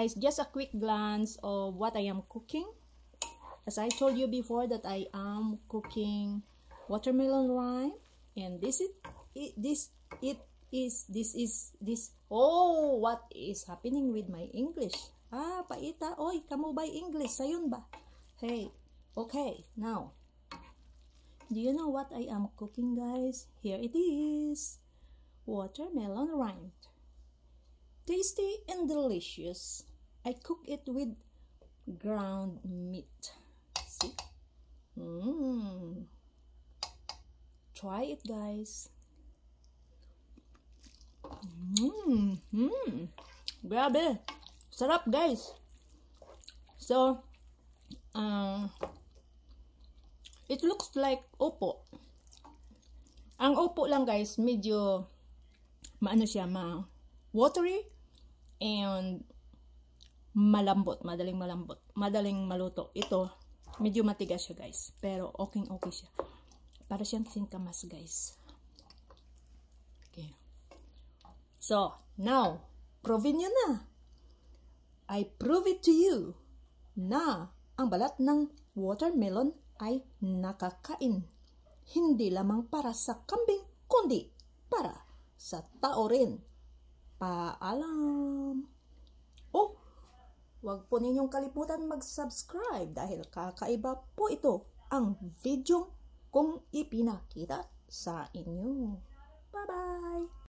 guys, just a quick glance of what I am cooking. As I told you before that I am cooking watermelon lime and this is it, this it is this is this oh what is happening with my English ah paita oy kamu by English sayon ba hey okay now do you know what I am cooking guys here it is watermelon rind tasty and delicious I cook it with ground meat. See? Mmm. Try it, guys. Mmm. Mmm. Grabe. up, guys. So, uh, it looks like opo. Ang opo lang, guys, medyo maano siya, ma watery and malambot, madaling malambot, madaling maluto. Ito, medyo matigas siya guys, pero okay okay siya. Para siyang singkamas guys. Okay. So, now, proven nyo na. I prove it to you na ang balat ng watermelon ay nakakain. Hindi lamang para sa kambing, kundi para sa tao rin. Paalam! Huwag po ninyong kalimutan mag-subscribe dahil kakaiba po ito ang video kung ipinakita sa inyo. Bye-bye!